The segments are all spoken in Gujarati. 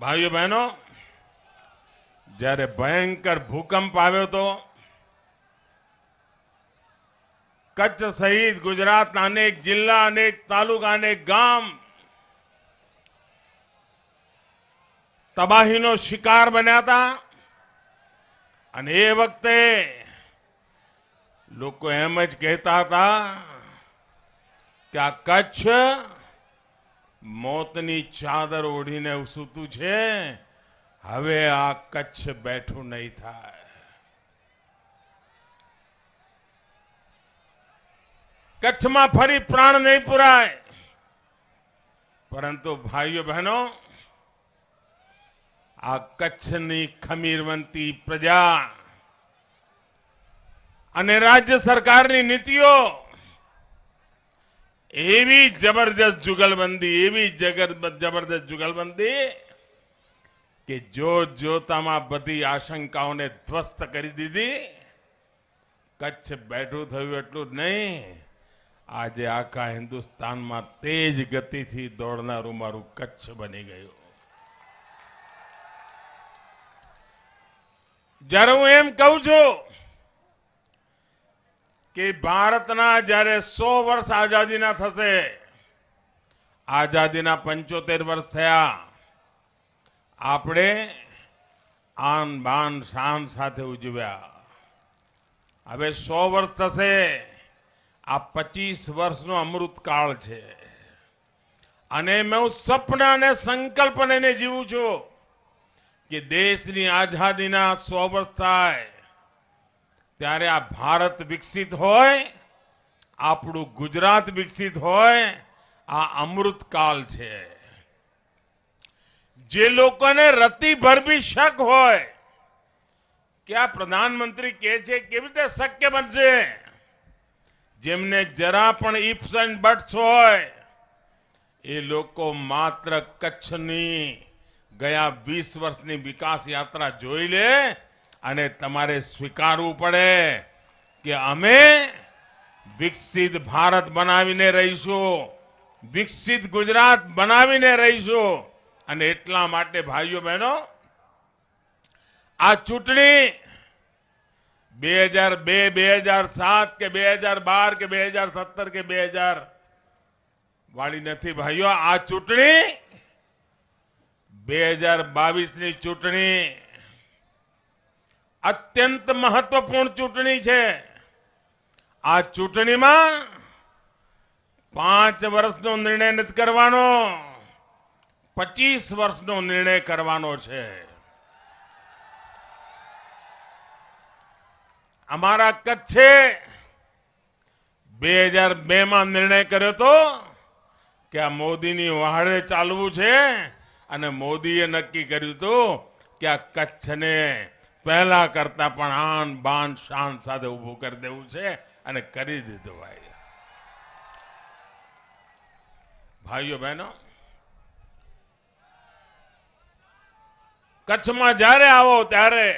ભાઈઓ બહેનો જ્યારે ભયંકર ભૂકંપ આવ્યો તો કચ્છ સહિત ગુજરાતના અનેક જિલ્લા અનેક તાલુકા અનેક ગામ તબાહીનો શિકાર બન્યા હતા અને એ વખતે લોકો એમ જ કહેતા હતા કે આ કચ્છ મોતની ચાદર ઓઢીને સૂતું છે હવે આ કચ્છ બેઠું નહીં થાય કચ્છમાં ફરી પ્રાણ નહીં પુરાય પરંતુ ભાઈઓ બહેનો આ કચ્છની ખમીરવંતી પ્રજા અને રાજ્ય સરકારની નીતિઓ એવી જબરદસ્ત જુગલબંધી એવી જબરદસ્ત જુગલબંધી કે જોત જોતામાં બધી આશંકાઓને ધ્વસ્ત કરી દીધી કચ્છ બેઠું થયું એટલું જ નહીં આજે આખા હિન્દુસ્તાનમાં તેજ ગતિથી દોડનારું મારું કચ્છ બની ગયું જ્યારે હું એમ કહું છું કે ભારતના જ્યારે સો વર્ષ આઝાદીના થશે આઝાદીના પંચોતેર વર્ષ થયા આપણે આન બાન શાન સાથે ઉજવ્યા હવે સો વર્ષ થશે આ પચીસ વર્ષનો અમૃતકાળ છે અને મેં હું સપના અને સંકલ્પ લઈને જીવું છું કે દેશની આઝાદીના સો વર્ષ થાય ત્યારે આ ભારત વિકસિત હોય આપણું ગુજરાત વિકસિત હોય આ અમૃતકાલ છે જે લોકોને રતિ શક હોય કે આ પ્રધાનમંત્રી કહે છે કેવી રીતે શક્ય બનશે જેમને જરા પણ ઇપ્સ એન્ડ બટ્સ હોય એ લોકો માત્ર કચ્છની ગયા વીસ વર્ષની વિકાસ યાત્રા જોઈ લે અને તમારે સ્વીકારવું પડે કે અમે વિકસિત ભારત બનાવીને રહીશું વિકસિત ગુજરાત બનાવીને રહીશું અને એટલા માટે ભાઈઓ બહેનો આ ચૂંટણી બે હજાર બે બે હજાર સાત કે બે હજાર બાર કે બે હજાર સત્તર કે બે હજાર વાળી નથી ભાઈઓ આ ચૂંટણી બે હજાર બાવીસની ચૂંટણી અત્યંત મહત્વપૂર્ણ ચૂંટણી છે આ ચૂંટણીમાં પાંચ વર્ષનો નિર્ણય નથી કરવાનો પચીસ વર્ષનો નિર્ણય કરવાનો છે અમારા કચ્છે બે હજાર બેમાં નિર્ણય કર્યો હતો કે આ મોદીની વહાડે ચાલવું છે અને મોદીએ નક્કી કર્યું હતું કે આ કચ્છને પહેલા કરતા પણ આન બાન શાન સાથે ઊભું કરી દેવું છે અને કરી દીધું ભાઈ ભાઈઓ બહેનો કચ્છમાં જ્યારે આવો ત્યારે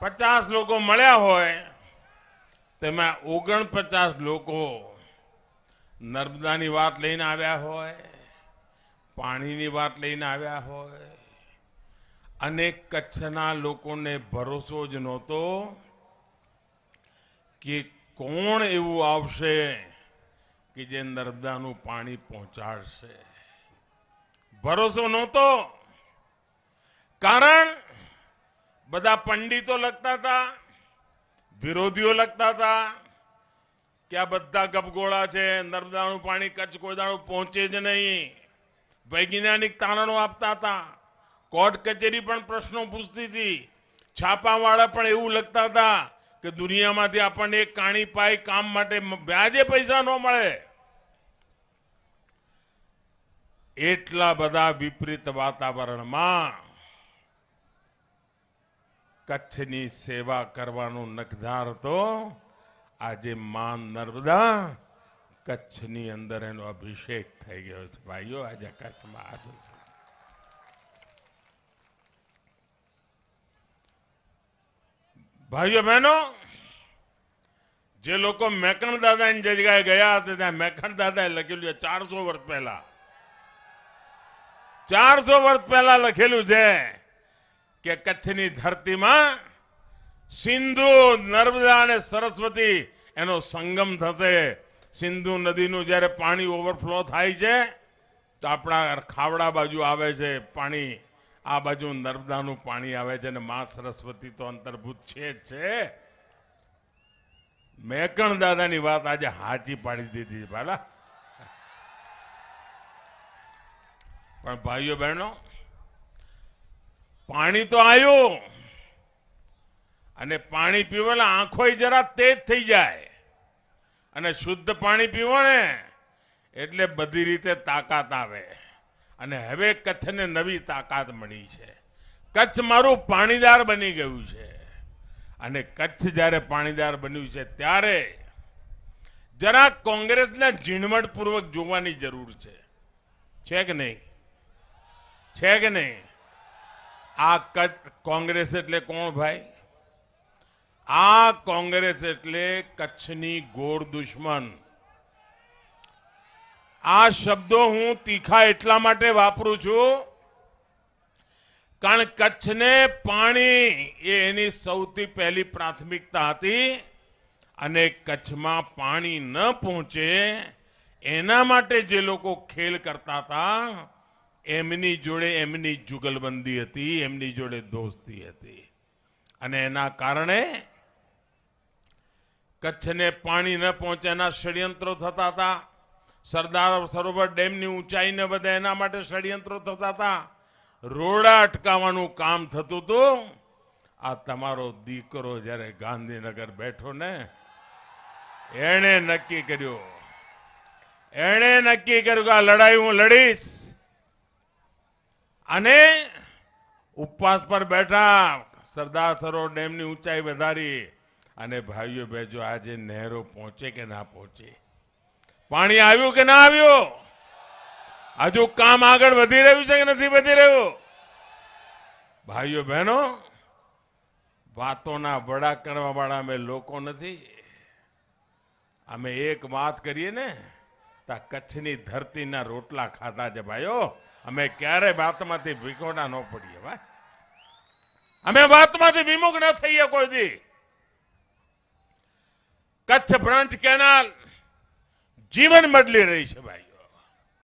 પચાસ લોકો મળ્યા હોય તેમાં ઓગણપચાસ લોકો નર્મદાની વાત લઈને આવ્યા હોય પાણીની વાત લઈને આવ્યા હોય અને કચ્છના લોકોને ભરોસો જ નહોતો કે કોણ એવું આવશે કે જે નર્મદાનું પાણી પહોંચાડશે ભરોસો નહોતો કારણ બધા પંડિતો લગતા હતા વિરોધીઓ લગતા હતા કે આ બધા ગપગોળા છે નર્મદાનું પાણી કચ્છ કોઈ દાડું પહોંચે જ નહીં વૈજ્ઞાનિક તારણો આપતા હતા કોર્ટ કચેરી પણ પ્રશ્નો પૂછતી હતી છાપાવાળા પણ એવું લખતા હતા કે દુનિયામાંથી આપણને એક કાણી પાઈ કામ માટે વ્યાજે પૈસા ન મળે એટલા બધા વિપરીત વાતાવરણમાં કચ્છની સેવા કરવાનું નકધાર તો આજે માન નર્મદા કચ્છની અંદર એનો અભિષેક થઈ ગયો છે ભાઈઓ આજે કચ્છમાં આદુ ભાઈઓ બહેનો જે લોકો મેકણ દાદાની જગ્યાએ ગયા હતા ત્યાં મેકણ દાદાએ લખેલું છે ચારસો વર્ષ પહેલા ચારસો વર્ષ પહેલા લખેલું છે કે કચ્છની ધરતીમાં સિંધુ નર્મદા અને સરસ્વતી એનો સંગમ થશે સિંધુ નદીનું જ્યારે પાણી ઓવરફ્લો થાય છે તો આપણા ખાવડા બાજુ આવે છે પાણી આ બાજુ નર્મદાનું પાણી આવે છે અને મા સરસ્વતી તો અંતર્ભૂત છે જ છે મેકણ દાદાની વાત આજે હાચી પાડી દીધી છે ભાલા પણ ભાઈઓ બહેનો પાણી તો આવ્યું અને પાણી પીવાના આંખો જરા તેજ થઈ જાય અને શુદ્ધ પાણી પીવો ને એટલે બધી રીતે તાકાત આવે અને હવે કચ્છને નવી તાકાત મળી છે કચ્છ મારું પાણીદાર બની ગયું છે અને કચ્છ જ્યારે પાણીદાર બન્યું છે ત્યારે જરા કોંગ્રેસના ઝીણવટપૂર્વક જોવાની જરૂર છે છે કે નહીં છે કે નહીં આ કચ્છ કોંગ્રેસ એટલે કોણ ભાઈ આ કોંગ્રેસ એટલે કચ્છની ગોળ દુશ્મન આ શબ્દો હું તીખા એટલા માટે વાપરું છું કારણ કચ્છને પાણી એ એની સૌથી પહેલી પ્રાથમિકતા હતી અને કચ્છમાં પાણી ન પહોંચે એના માટે જે લોકો ખેલ કરતા હતા એમની જોડે એમની જુગલબંધી હતી એમની જોડે દોસ્તી હતી અને એના કારણે કચ્છને પાણી ન પહોંચે એના ષડયંત્રો થતા હતા સરદાર સરોવર ડેમની ઊંચાઈ ન વધે એના માટે ષડયંત્રો થતા હતા રોડા અટકાવવાનું કામ થતું હતું આ તમારો દીકરો જ્યારે ગાંધીનગર બેઠો ને એણે નક્કી કર્યો એણે નક્કી કર્યું કે આ લડાઈ હું લડીશ અને ઉપવાસ પર બેઠા સરદાર સરોવર ડેમની ઊંચાઈ વધારી અને ભાઈઓ બેજો આજે નહેરો પહોંચે કે ના પહોંચે પાણી આવ્યું કે ના આવ્યું હજુ કામ આગળ વધી રહ્યું છે કે નથી વધી રહ્યું ભાઈઓ બહેનો વાતોના વડા કરવાવાળા અમે લોકો નથી અમે એક વાત કરીએ ને તો કચ્છની ધરતીના રોટલા ખાધા છે ભાઈઓ અમે ક્યારે વાતમાંથી વિખોડા ન પડીએ ભાઈ અમે વાતમાંથી વિમુખ ન થઈએ કોઈ દી કચ્છ બ્રાન્ચ કેનાલ જીવન બદલી રહી છે ભાઈ